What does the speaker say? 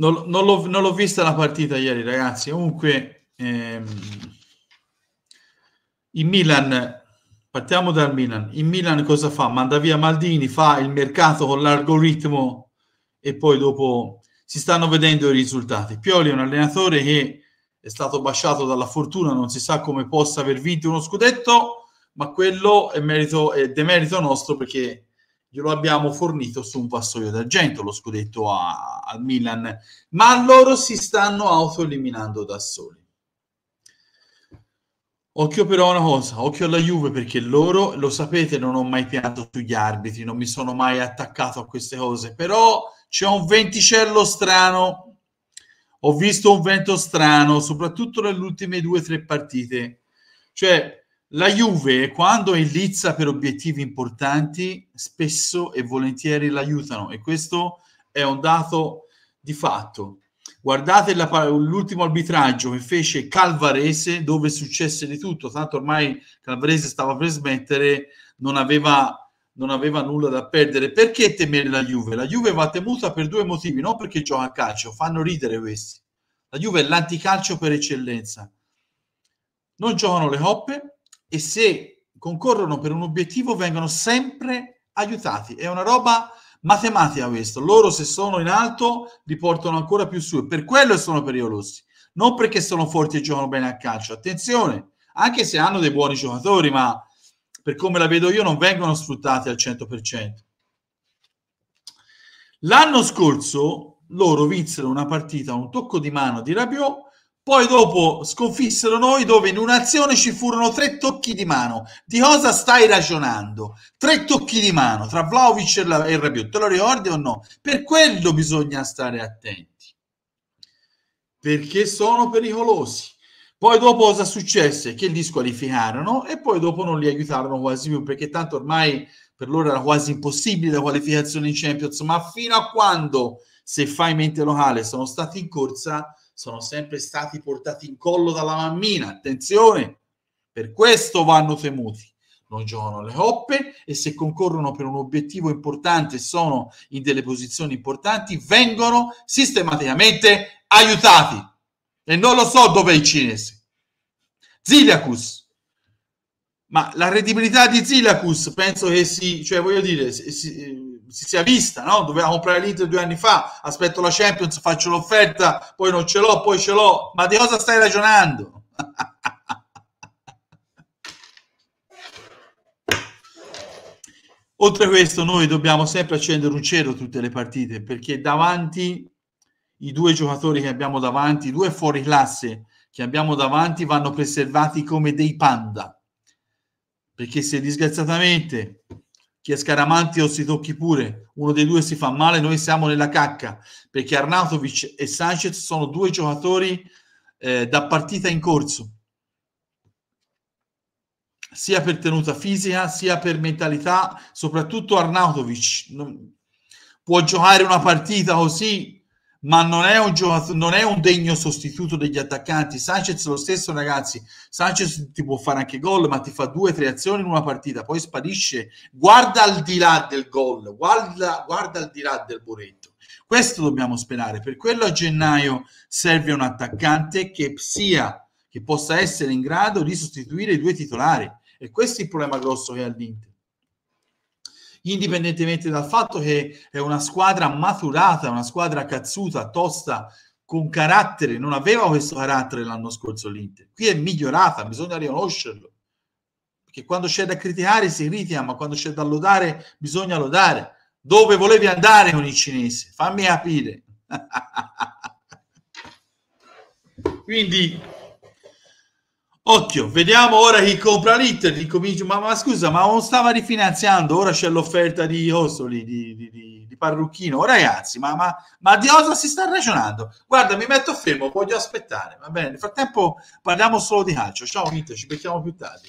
Non, non, l'ho, non, l'ho, vista la partita ieri, ragazzi. Comunque, ehm, il Milan, partiamo dal Milan. In Milan cosa fa? Manda via Maldini, fa il mercato con l'algoritmo e poi dopo si stanno vedendo i risultati. Pioli è un allenatore che è stato basciato dalla fortuna, non si sa come possa aver vinto uno scudetto, ma quello è, merito, è demerito nostro perché glielo abbiamo fornito su un vassoio d'argento, lo scudetto a, a Milan, ma loro si stanno autoeliminando da soli. Occhio però a una cosa, occhio alla Juve perché loro, lo sapete, non ho mai pianto sugli arbitri, non mi sono mai attaccato a queste cose, però c'è un venticello strano, ho visto un vento strano, soprattutto nelle ultime due o tre partite. Cioè, la Juve, quando è in lizza per obiettivi importanti, spesso e volentieri l'aiutano e questo è un dato di fatto. Guardate la, l'ultimo arbitraggio che fece Calvarese, dove successe di tutto, tanto ormai Calvarese stava per smettere, non aveva, non aveva nulla da perdere. Perché temere la Juve? La Juve va temuta per due motivi, non perché gioca a calcio, fanno ridere questi. La Juve è l'anticalcio per eccellenza. Non giocano le coppe, e se concorrono per un obiettivo vengono sempre aiutati. È una roba matematica questo. Loro se sono in alto li portano ancora più su e per quello sono pericolosi. Non perché sono forti e giocano bene a calcio. Attenzione, anche se hanno dei buoni giocatori, ma per come la vedo io non vengono sfruttati al 100%. L'anno scorso loro vinsero una partita, un tocco di mano di Rabiot poi dopo sconfissero noi dove in un'azione ci furono tre tocchi di mano. Di cosa stai ragionando? Tre tocchi di mano tra Vlaovic e, la, e Rabiot. Te lo ricordi o no? Per quello bisogna stare attenti. Perché sono pericolosi. Poi dopo cosa successe? Che li squalificarono e poi dopo non li aiutarono quasi più perché tanto ormai per loro era quasi impossibile la qualificazione in Champions. Ma fino a quando, se fai mente locale, sono stati in corsa sono sempre stati portati in collo dalla mammina, attenzione, per questo vanno temuti. Non giocano le coppe e se concorrono per un obiettivo importante e sono in delle posizioni importanti, vengono sistematicamente aiutati. E non lo so dove è il cinese. Ziliacus. Ma la credibilità di Ziliacus penso che si, cioè voglio dire, si, si sia vista, no? Doveva comprare l'Inter due anni fa, aspetto la Champions, faccio l'offerta, poi non ce l'ho, poi ce l'ho. Ma di cosa stai ragionando? Oltre a questo, noi dobbiamo sempre accendere un cielo tutte le partite perché davanti i due giocatori che abbiamo davanti, i due fuori classe che abbiamo davanti, vanno preservati come dei panda. Perché se disgraziatamente che Scaramanti o si tocchi pure, uno dei due si fa male, noi siamo nella cacca, perché Arnautovic e Sanchez sono due giocatori eh, da partita in corso, sia per tenuta fisica, sia per mentalità, soprattutto Arnautovic. Non... Può giocare una partita così ma non è, un giocato- non è un degno sostituto degli attaccanti. Sanchez lo stesso, ragazzi. Sanchez ti può fare anche gol, ma ti fa due, tre azioni in una partita, poi sparisce. Guarda al di là del gol, guarda, guarda al di là del buretto. Questo dobbiamo sperare. Per quello a gennaio serve un attaccante che sia, che possa essere in grado di sostituire i due titolari. E questo è il problema grosso che ha l'Inter indipendentemente dal fatto che è una squadra maturata, una squadra cazzuta, tosta, con carattere, non aveva questo carattere l'anno scorso l'Inter. Qui è migliorata, bisogna riconoscerlo. Perché quando c'è da criticare si critica, ma quando c'è da lodare bisogna lodare. Dove volevi andare con i cinesi? Fammi capire. Quindi Occhio, vediamo ora chi compra l'Inter, comincia, ma, ma, scusa, ma non stava rifinanziando, ora c'è l'offerta di Osoli, di, di, di, di Parrucchino, oh, ragazzi, ma, ma, ma, di cosa si sta ragionando? Guarda, mi metto fermo, voglio aspettare, va bene, nel frattempo parliamo solo di calcio, ciao Inter, ci becchiamo più tardi.